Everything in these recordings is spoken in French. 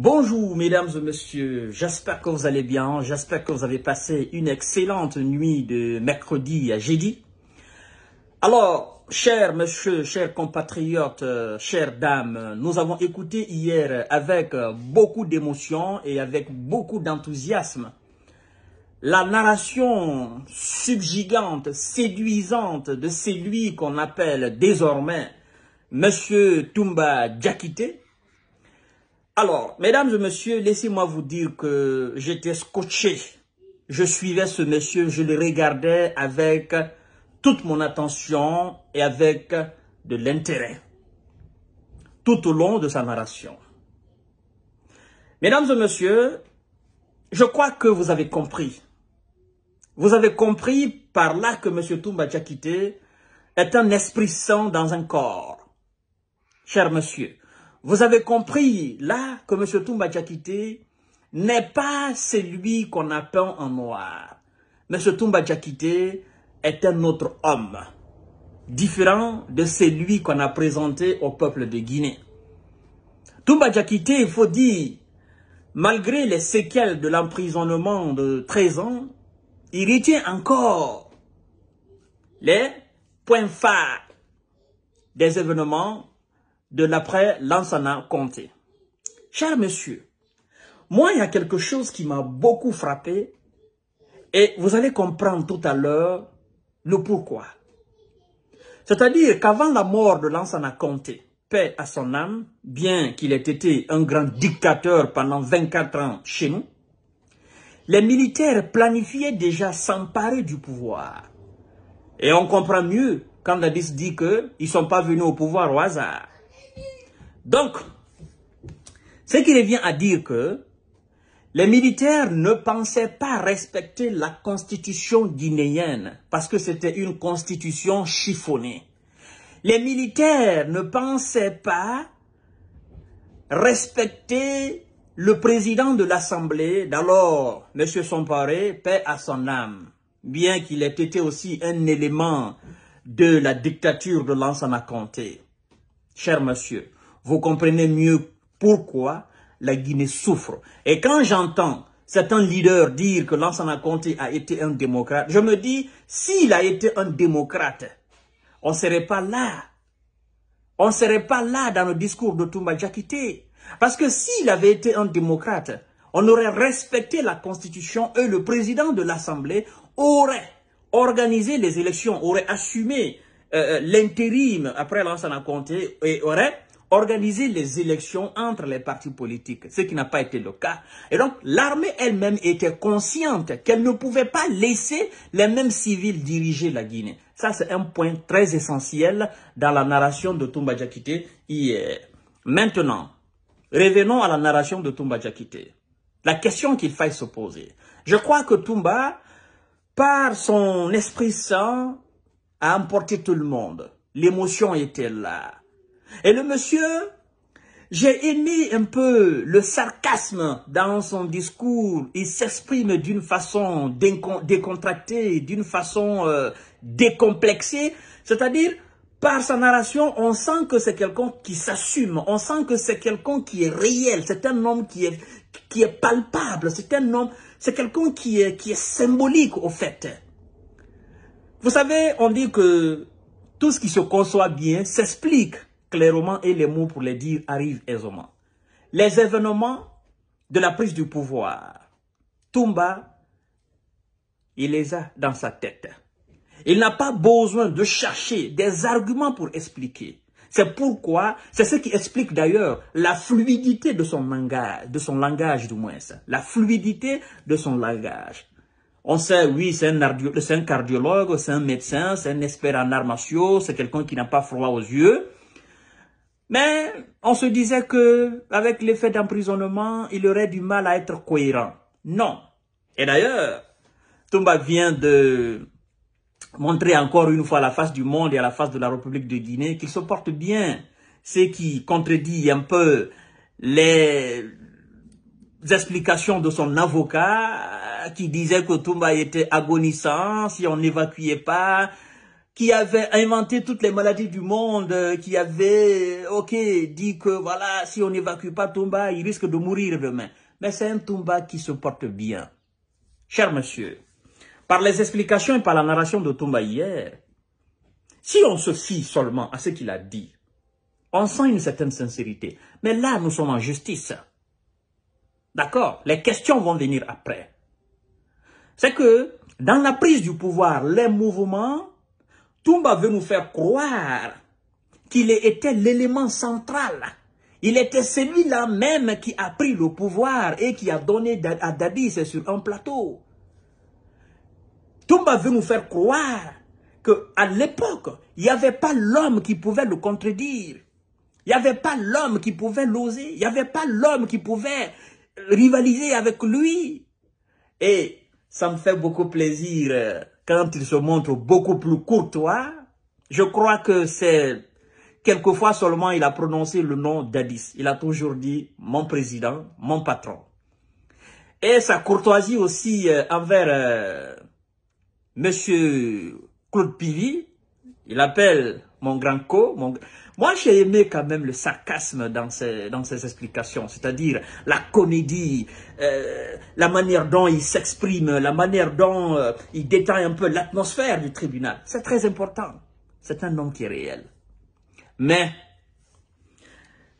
Bonjour mesdames et messieurs, j'espère que vous allez bien, j'espère que vous avez passé une excellente nuit de mercredi à jeudi. Alors, chers messieurs, chers compatriotes, euh, chères dames, nous avons écouté hier avec beaucoup d'émotion et avec beaucoup d'enthousiasme la narration subjugante, séduisante de celui qu'on appelle désormais Monsieur Toumba Djakite. Alors, mesdames et messieurs, laissez-moi vous dire que j'étais scotché. Je suivais ce monsieur, je le regardais avec toute mon attention et avec de l'intérêt tout au long de sa narration. Mesdames et messieurs, je crois que vous avez compris. Vous avez compris par là que Monsieur Toumba Djakite est un esprit sans dans un corps. Cher monsieur, vous avez compris, là, que M. Toumba Djakite n'est pas celui qu'on a peint en noir. M. Toumba Djakite est un autre homme, différent de celui qu'on a présenté au peuple de Guinée. Toumba Djakite, il faut dire, malgré les séquelles de l'emprisonnement de 13 ans, il retient encore les points phares des événements de l'après Lansana Conté. Cher monsieur, moi, il y a quelque chose qui m'a beaucoup frappé et vous allez comprendre tout à l'heure le pourquoi. C'est-à-dire qu'avant la mort de Lansana Conté, paix à son âme, bien qu'il ait été un grand dictateur pendant 24 ans chez nous, les militaires planifiaient déjà s'emparer du pouvoir. Et on comprend mieux quand Dadis dit qu'ils ne sont pas venus au pouvoir au hasard. Donc, ce qui revient à dire que les militaires ne pensaient pas respecter la constitution guinéenne parce que c'était une constitution chiffonnée. Les militaires ne pensaient pas respecter le président de l'Assemblée d'alors, M. Somparé, paix à son âme, bien qu'il ait été aussi un élément de la dictature de l'ancien Comté. Cher monsieur, vous comprenez mieux pourquoi la Guinée souffre. Et quand j'entends certains leaders dire que Lansana Conté a été un démocrate, je me dis, s'il a été un démocrate, on ne serait pas là. On ne serait pas là dans le discours de Toumba Djakité. Parce que s'il avait été un démocrate, on aurait respecté la Constitution et le président de l'Assemblée aurait organisé les élections, aurait assumé euh, euh, l'intérim après Lansana Conté et aurait organiser les élections entre les partis politiques, ce qui n'a pas été le cas. Et donc, l'armée elle-même était consciente qu'elle ne pouvait pas laisser les mêmes civils diriger la Guinée. Ça, c'est un point très essentiel dans la narration de Toumba Diakité hier. Maintenant, revenons à la narration de Toumba Diakité. La question qu'il faille se poser. Je crois que Toumba, par son esprit saint, a emporté tout le monde. L'émotion était là. Et le monsieur, j'ai aimé un peu le sarcasme dans son discours. Il s'exprime d'une façon décontractée, d'une façon euh, décomplexée. C'est-à-dire, par sa narration, on sent que c'est quelqu'un qui s'assume. On sent que c'est quelqu'un qui est réel. C'est un homme qui est, qui est palpable. C'est un homme, c'est quelqu'un qui est, qui est symbolique, au fait. Vous savez, on dit que tout ce qui se conçoit bien s'explique clairement et les mots pour les dire arrivent aisément. Les événements de la prise du pouvoir, Toumba, il les a dans sa tête. Il n'a pas besoin de chercher des arguments pour expliquer. C'est pourquoi, c'est ce qui explique d'ailleurs la fluidité de son langage, de son langage du moins, la fluidité de son langage. On sait, oui, c'est un, un, cardiologue, c'est un médecin, c'est un expert en arts c'est quelqu'un qui n'a pas froid aux yeux, mais on se disait que avec l'effet d'emprisonnement, il aurait du mal à être cohérent. Non. Et d'ailleurs, Toumba vient de montrer encore une fois la face du monde et à la face de la République de Guinée qu'il se porte bien, ce qui contredit un peu les explications de son avocat qui disait que Toumba était agonissant si on n'évacuait pas, qui avait inventé toutes les maladies du monde, euh, qui avait, euh, ok, dit que voilà, si on n'évacue pas Toumba, il risque de mourir demain. Mais c'est un Toumba qui se porte bien. Cher monsieur, par les explications et par la narration de Toumba hier, si on se fie seulement à ce qu'il a dit, on sent une certaine sincérité. Mais là, nous sommes en justice. D'accord Les questions vont venir après. C'est que, dans la prise du pouvoir, les mouvements Toumba veut nous faire croire qu'il était l'élément central. Il était celui-là même qui a pris le pouvoir et qui a donné à Dadis sur un plateau. Toumba veut nous faire croire qu'à l'époque, il n'y avait pas l'homme qui pouvait le contredire. Il n'y avait pas l'homme qui pouvait l'oser. Il n'y avait pas l'homme qui pouvait rivaliser avec lui. Et ça me fait beaucoup plaisir euh, quand il se montre beaucoup plus courtois, je crois que c'est quelquefois seulement il a prononcé le nom d'Addis. Il a toujours dit mon président, mon patron. Et sa courtoisie aussi euh, envers M. Euh, monsieur Claude Pivy, il appelle mon grand co. Moi, j'ai aimé quand même le sarcasme dans ses dans explications, c'est-à-dire la comédie, euh, la manière dont il s'exprime, la manière dont euh, il détaille un peu l'atmosphère du tribunal. C'est très important. C'est un homme qui est réel. Mais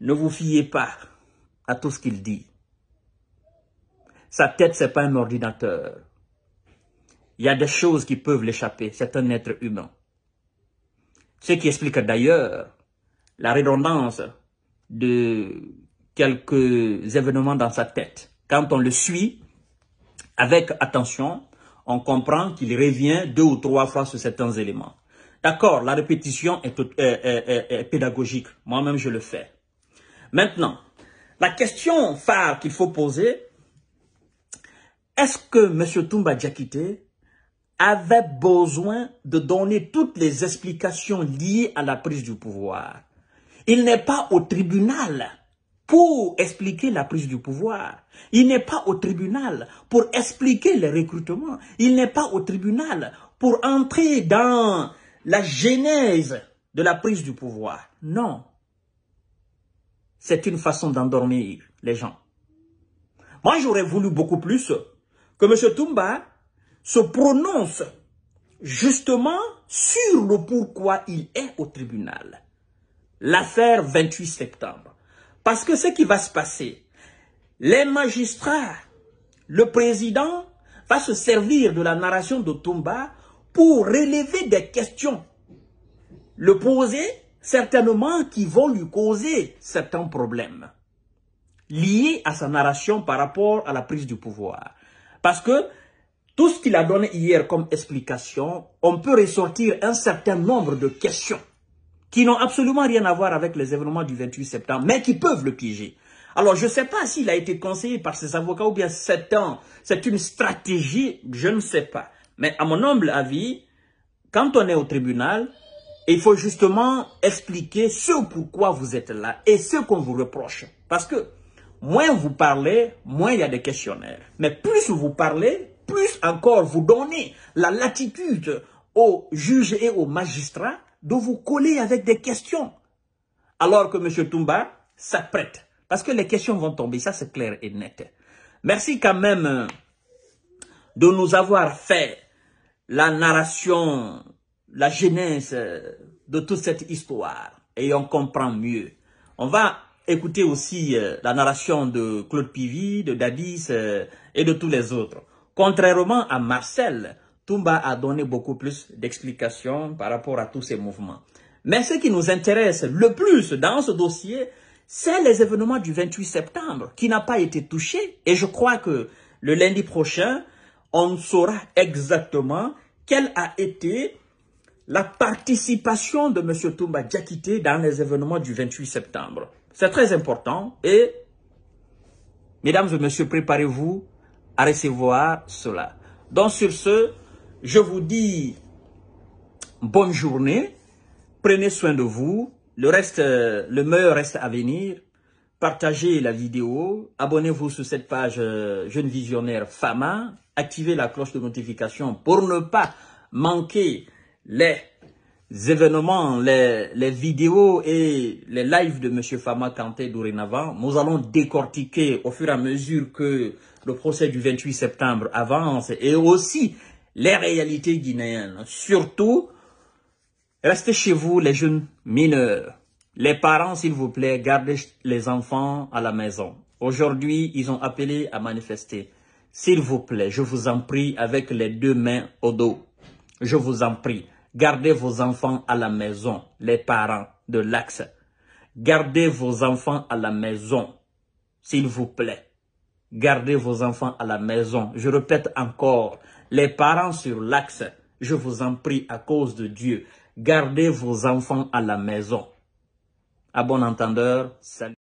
ne vous fiez pas à tout ce qu'il dit. Sa tête, n'est pas un ordinateur. Il y a des choses qui peuvent l'échapper. C'est un être humain. Ce qui explique d'ailleurs la redondance de quelques événements dans sa tête. Quand on le suit avec attention, on comprend qu'il revient deux ou trois fois sur certains éléments. D'accord, la répétition est, pédagogique. Moi-même, je le fais. Maintenant, la question phare qu'il faut poser, est-ce que M. Toumba quitté avait besoin de donner toutes les explications liées à la prise du pouvoir. Il n'est pas au tribunal pour expliquer la prise du pouvoir. Il n'est pas au tribunal pour expliquer le recrutement. Il n'est pas au tribunal pour entrer dans la genèse de la prise du pouvoir. Non. C'est une façon d'endormir les gens. Moi, j'aurais voulu beaucoup plus que M. Toumba se prononce justement sur le pourquoi il est au tribunal. L'affaire 28 septembre. Parce que ce qui va se passer, les magistrats, le président va se servir de la narration de Tomba pour relever des questions, le poser certainement qui vont lui causer certains problèmes liés à sa narration par rapport à la prise du pouvoir. Parce que tout ce qu'il a donné hier comme explication, on peut ressortir un certain nombre de questions qui n'ont absolument rien à voir avec les événements du 28 septembre, mais qui peuvent le piéger. Alors, je ne sais pas s'il a été conseillé par ses avocats ou bien sept ans. c'est une stratégie, je ne sais pas. Mais à mon humble avis, quand on est au tribunal, il faut justement expliquer ce pourquoi vous êtes là et ce qu'on vous reproche. Parce que moins vous parlez, moins il y a des questionnaires. Mais plus vous parlez, plus encore vous donner la latitude aux juges et aux magistrats de vous coller avec des questions. Alors que M. Toumba s'apprête. Parce que les questions vont tomber, ça c'est clair et net. Merci quand même euh, de nous avoir fait la narration, la genèse euh, de toute cette histoire. Et on comprend mieux. On va écouter aussi euh, la narration de Claude Pivy, de Dadis et de tous les autres. Contrairement à Marcel, Toumba a donné beaucoup plus d'explications par rapport à tous ces mouvements. Mais ce qui nous intéresse le plus dans ce dossier, c'est les événements du 28 septembre qui n'a pas été touché. Et je crois que le lundi prochain, on saura exactement quelle a été la participation de M. Toumba Djakite dans les événements du 28 septembre. C'est très important et, mesdames et messieurs, préparez-vous à recevoir cela. Donc sur ce, je vous dis bonne journée, prenez soin de vous, le reste, euh, le meilleur reste à venir. Partagez la vidéo, abonnez-vous sur cette page euh, Jeune Visionnaire Fama, activez la cloche de notification pour ne pas manquer les événements, les, les vidéos et les lives de Monsieur Fama Kanté dorénavant, nous allons décortiquer au fur et à mesure que le procès du 28 septembre avance et aussi les réalités guinéennes. Surtout, restez chez vous les jeunes mineurs. Les parents, s'il vous plaît, gardez les enfants à la maison. Aujourd'hui, ils ont appelé à manifester. S'il vous plaît, je vous en prie, avec les deux mains au dos. Je vous en prie. Gardez vos enfants à la maison, les parents de l'axe. Gardez vos enfants à la maison, s'il vous plaît. Gardez vos enfants à la maison. Je répète encore, les parents sur l'axe, je vous en prie à cause de Dieu, gardez vos enfants à la maison. À bon entendeur, salut.